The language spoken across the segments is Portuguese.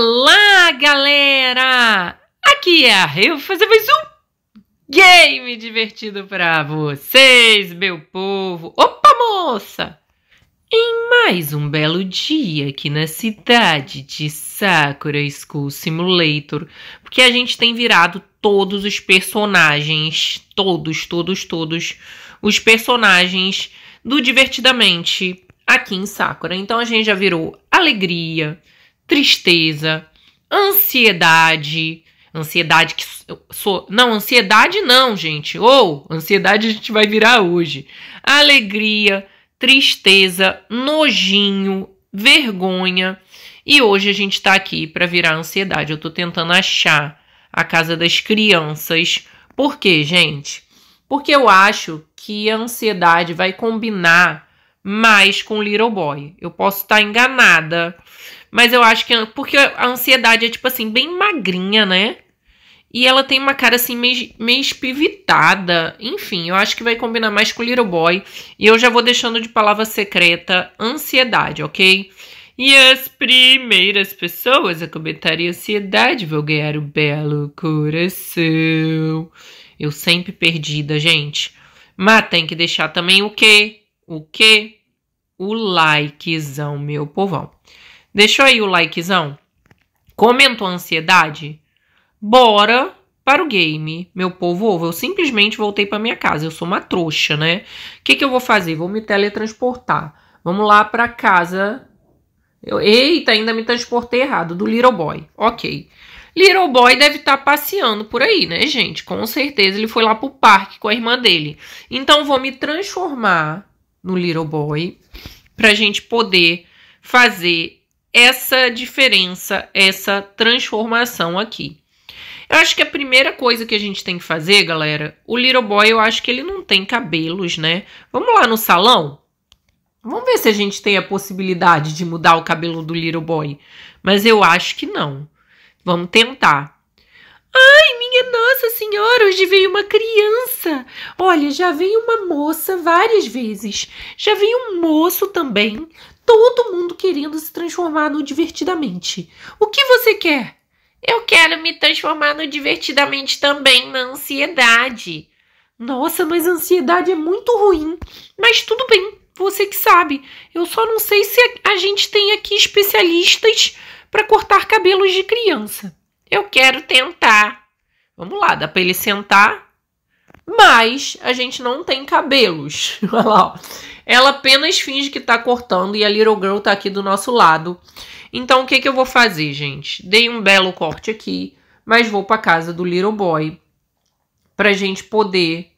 Olá, galera! Aqui é a vou fazer mais um game divertido para vocês, meu povo. Opa, moça! Em mais um belo dia aqui na cidade de Sakura School Simulator, porque a gente tem virado todos os personagens, todos, todos, todos os personagens do Divertidamente aqui em Sakura. Então a gente já virou Alegria, tristeza, ansiedade, ansiedade que sou não ansiedade não, gente. Ou oh, ansiedade a gente vai virar hoje. Alegria, tristeza, nojinho, vergonha. E hoje a gente está aqui para virar ansiedade. Eu estou tentando achar a casa das crianças. Por quê, gente? Porque eu acho que a ansiedade vai combinar mais com Little Boy. Eu posso estar tá enganada, mas eu acho que. Porque a ansiedade é, tipo assim, bem magrinha, né? E ela tem uma cara assim meio, meio espivitada. Enfim, eu acho que vai combinar mais com Little Boy. E eu já vou deixando de palavra secreta ansiedade, ok? E as primeiras pessoas a comentarem ansiedade vão ganhar o belo coração. Eu sempre perdida, gente. Mas tem que deixar também o quê? O quê? o likezão, meu povão. Deixou aí o likezão? Comentou a ansiedade? Bora para o game, meu povo. Eu simplesmente voltei para minha casa. Eu sou uma trouxa, né? O que, que eu vou fazer? Vou me teletransportar. Vamos lá para casa. Eu, eita, ainda me transportei errado do Little Boy. Ok. Little Boy deve estar tá passeando por aí, né, gente? Com certeza ele foi lá para o parque com a irmã dele. Então vou me transformar no Little Boy para a gente poder fazer essa diferença, essa transformação aqui. Eu acho que a primeira coisa que a gente tem que fazer, galera, o Little Boy, eu acho que ele não tem cabelos, né? Vamos lá no salão? Vamos ver se a gente tem a possibilidade de mudar o cabelo do Little Boy. Mas eu acho que não. Vamos tentar. Ai, minha Nossa Senhora, hoje veio uma criança. Olha, já veio uma moça várias vezes. Já veio um moço também. Todo mundo querendo se transformar no divertidamente. O que você quer? Eu quero me transformar no divertidamente também, na ansiedade. Nossa, mas a ansiedade é muito ruim. Mas tudo bem, você que sabe. Eu só não sei se a gente tem aqui especialistas para cortar cabelos de criança. Eu quero tentar. Vamos lá, dá para ele sentar, mas a gente não tem cabelos. Olha lá, ó. Ela apenas finge que tá cortando e a Little Girl tá aqui do nosso lado. Então, o que, que eu vou fazer, gente? Dei um belo corte aqui, mas vou para casa do Little Boy pra gente poder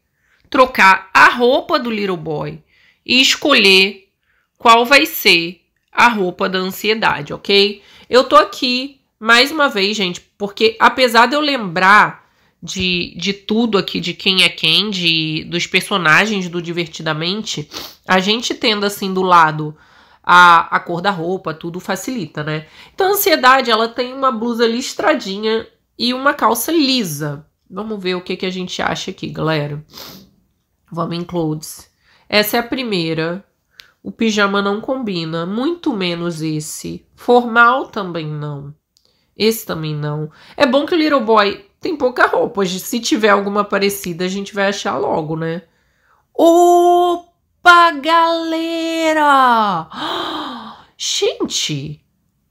trocar a roupa do Little Boy e escolher qual vai ser a roupa da ansiedade, ok? Eu tô aqui mais uma vez, gente, porque apesar de eu lembrar de, de tudo aqui, de quem é quem, de, dos personagens do Divertidamente, a gente tendo assim do lado a, a cor da roupa, tudo facilita, né? Então a ansiedade, ela tem uma blusa listradinha e uma calça lisa. Vamos ver o que, que a gente acha aqui, galera. Vamos em clothes. Essa é a primeira. O pijama não combina, muito menos esse. Formal também não. Esse também não. É bom que o Little Boy tem pouca roupa. se tiver alguma parecida, a gente vai achar logo, né? Opa, galera! Gente,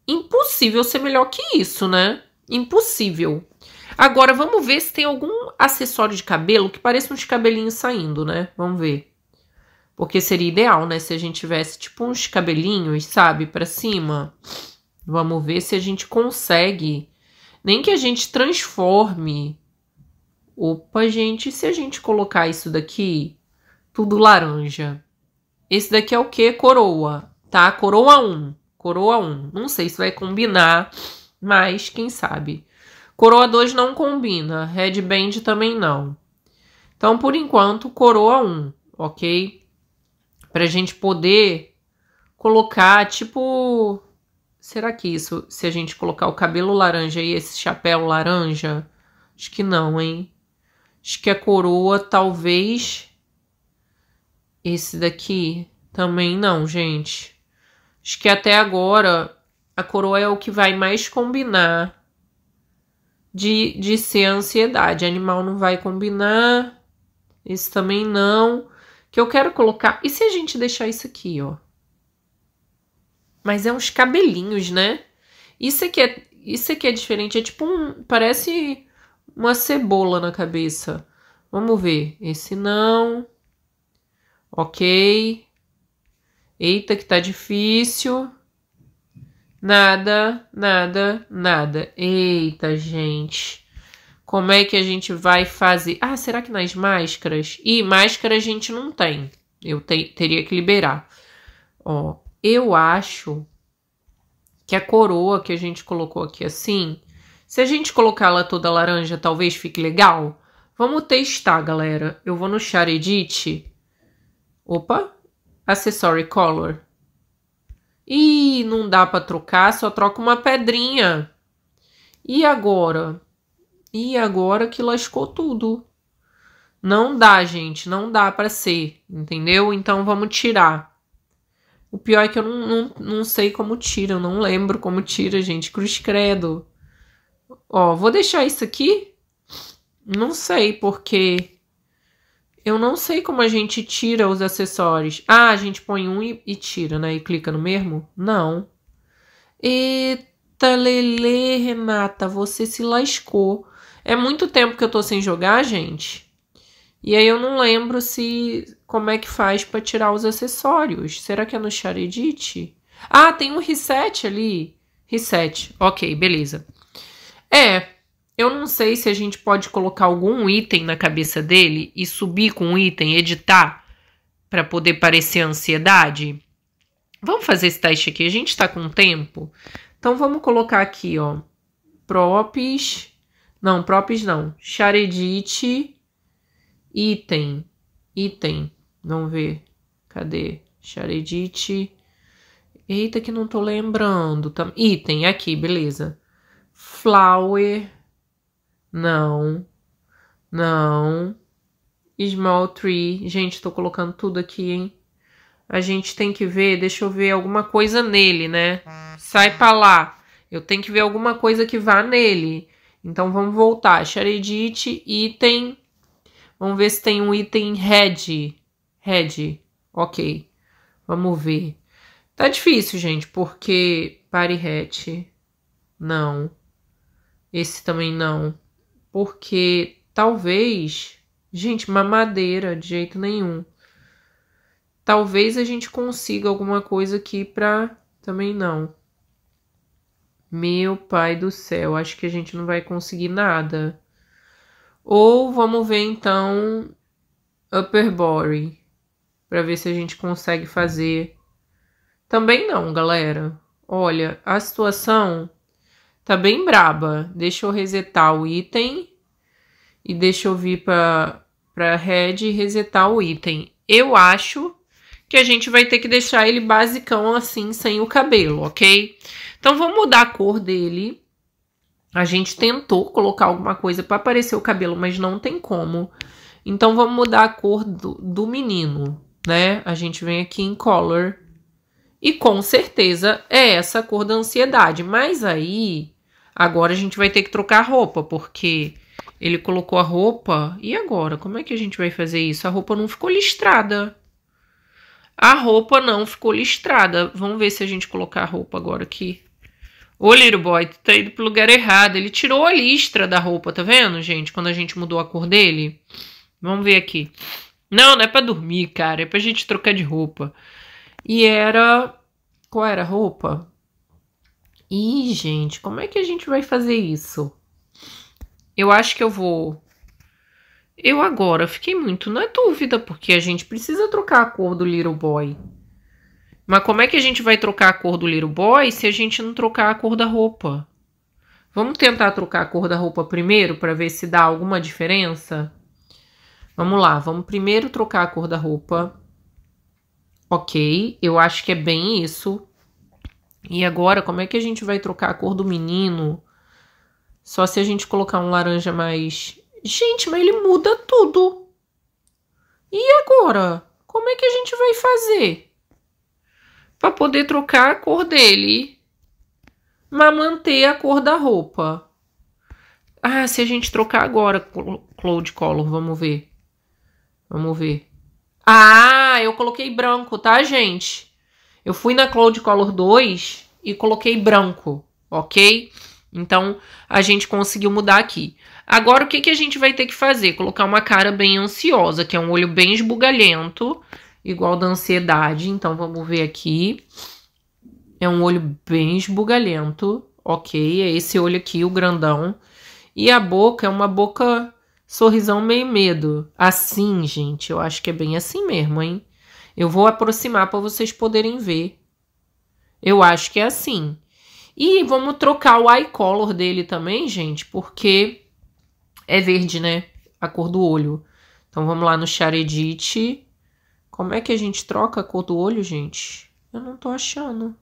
impossível ser melhor que isso, né? Impossível. Agora, vamos ver se tem algum acessório de cabelo que pareça uns cabelinhos saindo, né? Vamos ver. Porque seria ideal, né? Se a gente tivesse, tipo, uns cabelinhos, sabe? Pra cima. Vamos ver se a gente consegue. Nem que a gente transforme. Opa, gente, se a gente colocar isso daqui, tudo laranja. Esse daqui é o que? Coroa, tá? Coroa 1. Coroa 1. Não sei se vai combinar, mas quem sabe. Coroa 2 não combina. Red Band também não. Então, por enquanto, coroa 1, ok? Pra gente poder colocar, tipo, Será que isso, se a gente colocar o cabelo laranja e esse chapéu laranja? Acho que não, hein? Acho que a coroa talvez. Esse daqui também não, gente. Acho que até agora a coroa é o que vai mais combinar de, de ser a ansiedade. Animal não vai combinar. Esse também não. Que eu quero colocar. E se a gente deixar isso aqui, ó? Mas é uns cabelinhos, né? Isso aqui é, isso aqui é diferente. É tipo um. Parece uma cebola na cabeça. Vamos ver. Esse não. Ok. Eita, que tá difícil. Nada, nada, nada. Eita, gente. Como é que a gente vai fazer? Ah, será que nas máscaras? E máscara a gente não tem. Eu te teria que liberar. Ó, eu acho que a coroa que a gente colocou aqui assim, se a gente colocar ela toda laranja, talvez fique legal. Vamos testar, galera. Eu vou no Char Edit. Opa! Accessory Color. Ih, não dá para trocar, só troca uma pedrinha. E agora? E agora que lascou tudo. Não dá, gente, não dá para ser, entendeu? Então vamos tirar. O pior é que eu não, não, não sei como tira, eu não lembro como tira, gente. Cruz Credo. Ó, vou deixar isso aqui. Não sei, porque eu não sei como a gente tira os acessórios. Ah, a gente põe um e, e tira, né? E clica no mesmo? Não. Eita, Lele, Renata, você se lascou. É muito tempo que eu tô sem jogar, gente. E aí eu não lembro se como é que faz para tirar os acessórios. Será que é no Charedite? Ah, tem um reset ali. Reset. Ok, beleza. É, eu não sei se a gente pode colocar algum item na cabeça dele e subir com o um item, editar, para poder parecer ansiedade. Vamos fazer esse teste aqui. A gente está com tempo. Então vamos colocar aqui, ó. Props. Não, props não. Charedite Item. Item. Vamos ver. Cadê? Charedite. Eita, que não tô lembrando. Tá, item, aqui, beleza. Flower. Não. Não. Small tree. Gente, tô colocando tudo aqui, hein? A gente tem que ver, deixa eu ver alguma coisa nele, né? Sai pra lá. Eu tenho que ver alguma coisa que vá nele. Então vamos voltar. Charedite, item, Vamos ver se tem um item red. Red. Ok. Vamos ver. Tá difícil, gente, porque pare hat. Não. Esse também não. Porque talvez. Gente, mamadeira, de jeito nenhum. Talvez a gente consiga alguma coisa aqui pra. Também não. Meu pai do céu, acho que a gente não vai conseguir nada. Ou vamos ver então upper body para ver se a gente consegue fazer. Também não, galera. Olha, a situação tá bem braba. Deixa eu resetar o item e deixa eu vir para para head e resetar o item. Eu acho que a gente vai ter que deixar ele basicão assim, sem o cabelo, ok? Então, vou mudar a cor dele a gente tentou colocar alguma coisa para aparecer o cabelo, mas não tem como. Então vamos mudar a cor do, do menino, né? A gente vem aqui em color e com certeza é essa a cor da ansiedade. Mas aí, agora a gente vai ter que trocar a roupa, porque ele colocou a roupa. E agora? Como é que a gente vai fazer isso? A roupa não ficou listrada. A roupa não ficou listrada. Vamos ver se a gente colocar a roupa agora aqui. Ô, Little Boy, tu tá indo pro lugar errado. Ele tirou a listra da roupa, tá vendo, gente? Quando a gente mudou a cor dele. Vamos ver aqui. Não, não é pra dormir, cara. É pra gente trocar de roupa. E era... Qual era a roupa? Ih, gente, como é que a gente vai fazer isso? Eu acho que eu vou... Eu agora fiquei muito na dúvida, porque a gente precisa trocar a cor do Little Boy. Mas como é que a gente vai trocar a cor do Little Boy se a gente não trocar a cor da roupa? Vamos tentar trocar a cor da roupa primeiro para ver se dá alguma diferença? Vamos lá, vamos primeiro trocar a cor da roupa. Ok, eu acho que é bem isso. E agora, como é que a gente vai trocar a cor do menino? Só se a gente colocar um laranja mais. Gente, mas ele muda tudo. E agora? Como é que a gente vai fazer? para poder trocar a cor dele, mas manter a cor da roupa. Ah, se a gente trocar agora, Cloud Color, vamos ver. Vamos ver. Ah, eu coloquei branco, tá, gente? Eu fui na Cloud Color 2 e coloquei branco, ok? Então, a gente conseguiu mudar aqui. Agora, o que, que a gente vai ter que fazer? Colocar uma cara bem ansiosa, que é um olho bem esbugalhento, igual da ansiedade. Então vamos ver aqui. É um olho bem esbugalhento, ok? É esse olho aqui, o grandão. E a boca é uma boca sorrisão meio medo. Assim, gente, eu acho que é bem assim mesmo, hein? Eu vou aproximar para vocês poderem ver. Eu acho que é assim. E vamos trocar o eye color dele também, gente, porque é verde, né? A cor do olho. Então vamos lá no edit. Como é que a gente troca a cor do olho, gente? Eu não tô achando.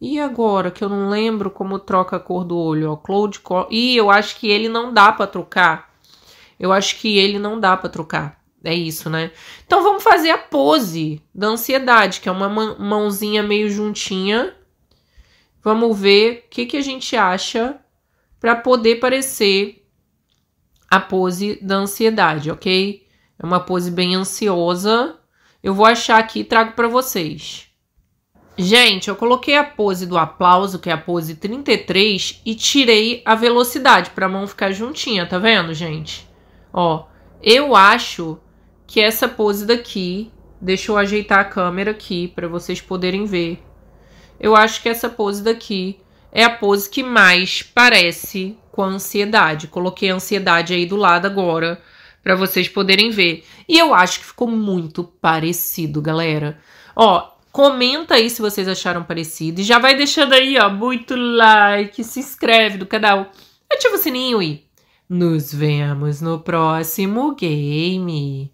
E agora que eu não lembro como troca a cor do olho, ó, Cloud E eu acho que ele não dá para trocar. Eu acho que ele não dá para trocar. É isso, né? Então vamos fazer a pose da ansiedade, que é uma mãozinha meio juntinha. Vamos ver o que, que a gente acha para poder parecer a pose da ansiedade, ok? É uma pose bem ansiosa. Eu vou achar aqui e trago para vocês. Gente, eu coloquei a pose do aplauso, que é a pose 33, e tirei a velocidade para a mão ficar juntinha, tá vendo, gente? Ó, eu acho que essa pose daqui, deixa eu ajeitar a câmera aqui para vocês poderem ver. Eu acho que essa pose daqui é a pose que mais parece com a ansiedade. Coloquei a ansiedade aí do lado agora para vocês poderem ver. E eu acho que ficou muito parecido, galera. Ó, comenta aí se vocês acharam parecido e já vai deixando aí, ó, muito like, se inscreve no canal, ativa o sininho e nos vemos no próximo game.